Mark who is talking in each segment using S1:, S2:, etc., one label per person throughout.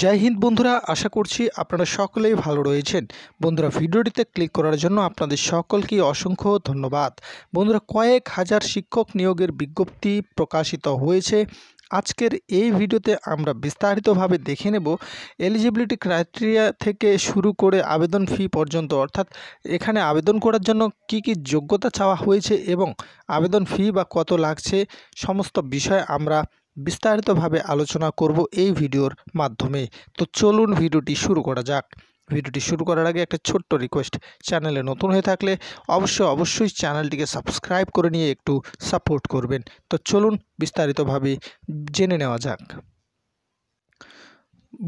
S1: জয় হিন্দ বন্ধুরা আশা করছি আপনারা সকলেই ভালো রয়েছেন বন্ধুরা ভিডিওটিতে ক্লিক করার জন্য আপনাদের সকলকে অসংখ্য ধন্যবাদ বন্ধুরা কয়েক হাজার শিক্ষক নিয়োগের বিজ্ঞপ্তি প্রকাশিত হয়েছে আজকের এই ভিডিওতে আমরা বিস্তারিতভাবে দেখে নেব এলিজিবিলিটি ক্রাইটেরিয়া থেকে শুরু করে আবেদন ফি পর্যন্ত অর্থাৎ এখানে আবেদন করার জন্য কি কি যোগ্যতা চাওয়া হয়েছে এবং আবেদন ফি বা কত লাগছে সমস্ত বিষয় আমরা বিস্তারিতভাবে আলোচনা করব এই ভিডিওর মাধ্যমে তো চলুন ভিডিওটি শুরু করা যাক ভিডিওটি শুরু করার আগে একটা ছোট্ট রিকোয়েস্ট চ্যানেলে নতুন হয়ে থাকলে অবশ্যই অবশ্যই চ্যানেলটিকে সাবস্ক্রাইব করে নিয়ে একটু সাপোর্ট করবেন তো চলুন বিস্তারিতভাবে জেনে নেওয়া যাক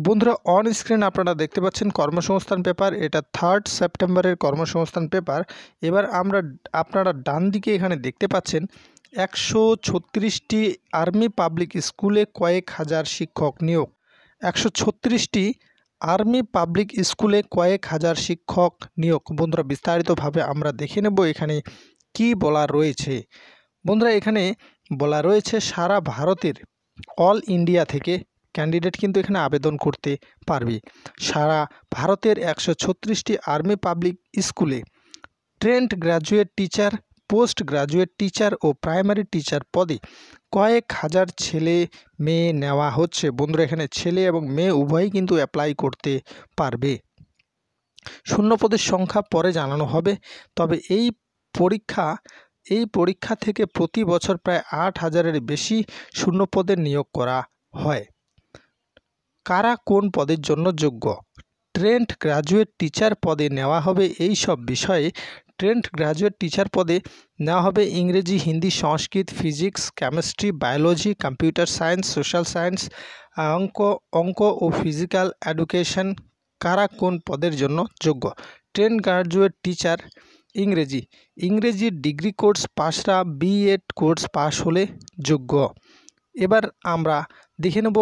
S1: বন্ধুরা অন স্ক্রিন আপনারা দেখতে পাচ্ছেন কর্মসংস্থান পেপার এটা থার্ড সেপ্টেম্বরের কর্মসংস্থান পেপার এবার আমরা আপনারা ডান দিকে এখানে দেখতে পাচ্ছেন একশো ছত্রিশটি আর্মি পাবলিক স্কুলে কয়েক হাজার শিক্ষক নিয়োগ একশো ছত্রিশটি আর্মি পাবলিক স্কুলে কয়েক হাজার শিক্ষক নিয়োগ বন্ধুরা বিস্তারিতভাবে আমরা দেখে নেব এখানে কি বলা রয়েছে বন্ধুরা এখানে বলা রয়েছে সারা ভারতের অল ইন্ডিয়া থেকে ক্যান্ডিডেট কিন্তু এখানে আবেদন করতে পারবে সারা ভারতের একশো ছত্রিশটি আর্মি পাবলিক স্কুলে trained graduate teacher post graduate teacher ও প্রাইমারি টিচার পদে কয়েক হাজার ছেলে মেয়ে নেওয়া হচ্ছে বন্ধুরা এখানে ছেলে এবং মেয়ে উভয়ই কিন্তু অ্যাপ্লাই করতে পারবে শূন্যপদের সংখ্যা পরে জানানো হবে তবে এই পরীক্ষা এই পরীক্ষা থেকে প্রতি বছর প্রায় আট হাজারের বেশি শূন্য পদে নিয়োগ করা হয় কারা কোন পদের জন্য যোগ্য ট্রেন্ড গ্রাজুয়েট টিচার পদে নেওয়া হবে এই সব বিষয়ে ট্রেন্ড গ্রাজুয়েট টিচার পদে নেওয়া হবে ইংরেজি Hindi Sanskrit physics chemistry biology computer science social science অঙ্ক অঙ্ক ও ফিজিক্যাল অ্যাডুকেশন কারা কোন পদের জন্য যোগ্য ট্রেন্ড গ্রাজুয়েট টিচার ইংরেজি ইংরেজি ডিগ্রি কোর্স পাশরা বিএড কোর্স পাশ হলে যোগ্য এবার আমরা দেখে নেব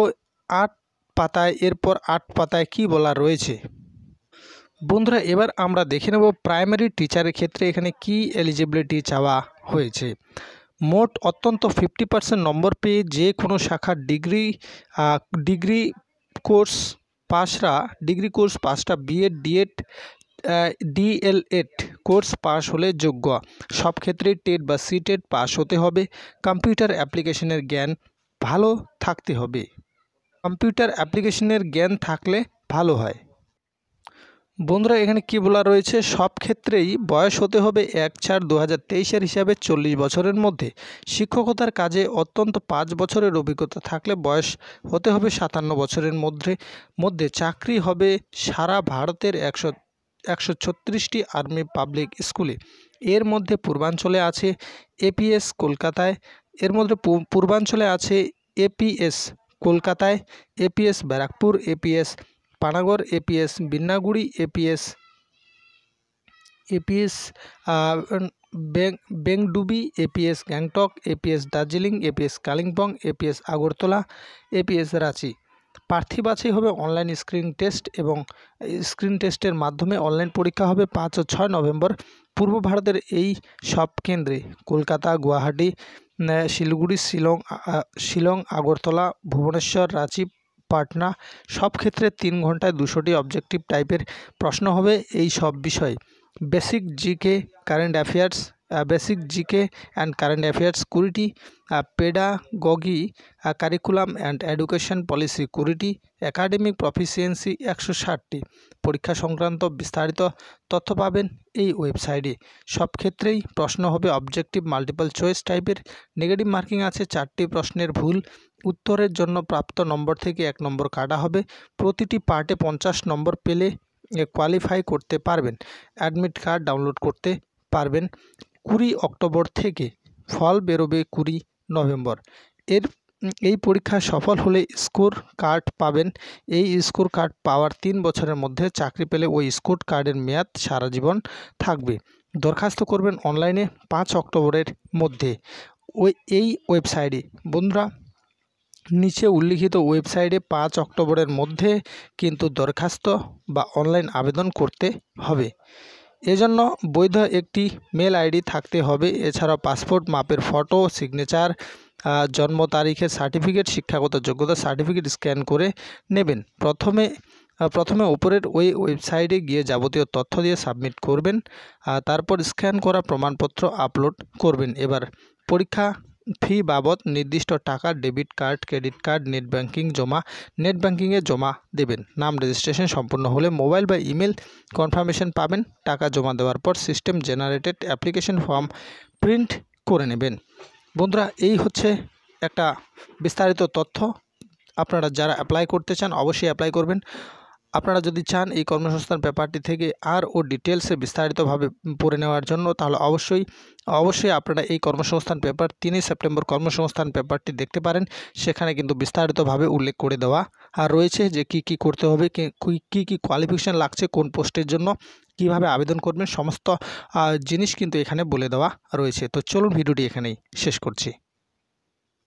S1: আট পাতায় এরপর আট পাতায় কি বলা রয়েছে বন্ধুরা এবার আমরা দেখে নেব প্রাইমারি টিচারের ক্ষেত্রে এখানে কি এলিজিবিলিটি চাওয়া হয়েছে মোট অত্যন্ত ফিফটি পার্সেন্ট নম্বর পেয়ে যে কোনো শাখার ডিগ্রি ডিগ্রি কোর্স পাশরা ডিগ্রি কোর্স পাশটা বিএড ডিএড ডিএলএড কোর্স পাশ হলে যোগ্য সব ক্ষেত্রে টেট বা সিটেট পাশ হতে হবে কম্পিউটার অ্যাপ্লিকেশনের জ্ঞান ভালো থাকতে হবে কম্পিউটার অ্যাপ্লিকেশনের জ্ঞান থাকলে ভালো হয় বন্ধুরা এখানে কি বলা রয়েছে সব ক্ষেত্রেই বয়স হতে হবে এক চার দু হাজার হিসাবে চল্লিশ বছরের মধ্যে শিক্ষকতার কাজে অত্যন্ত পাঁচ বছরের অভিজ্ঞতা থাকলে বয়স হতে হবে সাতান্ন বছরের মধ্যে মধ্যে চাকরি হবে সারা ভারতের একশো একশো ছত্রিশটি আর্মি পাবলিক স্কুলে এর মধ্যে পূর্বাঞ্চলে আছে এপিএস কলকাতায় এর মধ্যে পূর্বাঞ্চলে আছে এপিএস কলকাতায় APS Barrackpore APS Panagarh APS Binnaguri APS APS Bengdubi APS Gangtok APS Darjeeling APS Kalimpong APS Agartala APS Ranchi প্রার্থী বাছাই হবে অনলাইন স্ক্রিন টেস্ট এবং স্ক্রিন টেস্টের মাধ্যমে অনলাইন পরীক্ষা হবে পাঁচ ও ছয় নভেম্বর পূর্ব ভারতের এই সব কেন্দ্রে কলকাতা গুয়াহাটি শিলিগুড়ি শিলং শিলং আগরতলা ভুবনেশ্বর রাঁচি পাটনা সব ক্ষেত্রে তিন ঘন্টায় দুশোটি অবজেক্টিভ টাইপের প্রশ্ন হবে এই সব বিষয়ে basic GK current affairs basic GK and current affairs কুড়িটি pedagogy curriculum and education policy কুড়িটি অ্যাকাডেমিক প্রফিসিয়েন্সি একশো ষাটটি পরীক্ষা সংক্রান্ত বিস্তারিত তথ্য পাবেন এই ওয়েবসাইটে সব ক্ষেত্রেই প্রশ্ন হবে অবজেক্টিভ মাল্টিপল চয়েস টাইপের নেগেটিভ মার্কিং আছে চারটি প্রশ্নের ভুল উত্তরের জন্য প্রাপ্ত নম্বর থেকে এক নম্বর কাটা হবে প্রতিটি পার্টে পঞ্চাশ নম্বর পেলে কোয়ালিফাই করতে পারবেন অ্যাডমিট কার্ড ডাউনলোড করতে পারবেন কুড়ি অক্টোবর থেকে ফল বেরোবে কুড়ি নভেম্বর এর এই পরীক্ষা সফল হলে স্কোর কার্ড পাবেন এই স্কোর কার্ড পাওয়ার তিন বছরের মধ্যে চাকরি পেলে ওই স্কোর কার্ডের মেয়াদ সারা জীবন থাকবে দরখাস্ত করবেন অনলাইনে পাঁচ অক্টোবরের মধ্যে ওই এই ওয়েবসাইটে বন্ধুরা নিচে উল্লিখিত ওয়েবসাইটে পাঁচ অক্টোবরের মধ্যে কিন্তু দরখাস্ত বা অনলাইন আবেদন করতে হবে এজন্য বৈধ একটি মেল আইডি থাকতে হবে এছাড়া পাসপোর্ট মাপের ফটো সিগনেচার জন্ম তারিখের সার্টিফিকেট শিক্ষাগত যোগ্যতা সার্টিফিকেট স্ক্যান করে নেবেন প্রথমে প্রথমে ওপরের ওই ওয়েবসাইটে গিয়ে যাবতীয় তথ্য দিয়ে সাবমিট করবেন তারপর স্ক্যান করা প্রমাণপত্র আপলোড করবেন এবার পরীক্ষা ফি বাবদ নির্দিষ্ট টাকা debit card credit card net banking জমা নেট ব্যাংকিংয়ে জমা দেবেন নাম রেজিস্ট্রেশন সম্পূর্ণ হলে মোবাইল বা ইমেল কনফার্মেশন পাবেন টাকা জমা দেওয়ার পর system generated application form print করে নেবেন বন্ধুরা এই হচ্ছে একটা বিস্তারিত তথ্য আপনারা যারা অ্যাপ্লাই করতে চান অবশ্যই অ্যাপ্লাই করবেন আপনারা যদি চান এই কর্মসংস্থান ব্যাপারটি থেকে আর ও ডিটেলসে বিস্তারিতভাবে পড়ে নেওয়ার জন্য তাহলে অবশ্যই অবশ্যই আপনারা এই কর্মসংস্থান পেপার তিনই সেপ্টেম্বর কর্মসংস্থান পেপারটি দেখতে পারেন সেখানে কিন্তু বিস্তারিতভাবে উল্লেখ করে দেওয়া আর রয়েছে যে কি কি করতে হবে কি কী কোয়ালিফিকেশান লাগছে কোন পোস্টের জন্য কিভাবে আবেদন করবেন সমস্ত জিনিস কিন্তু এখানে বলে দেওয়া রয়েছে তো চলুন ভিডিওটি এখানেই শেষ করছি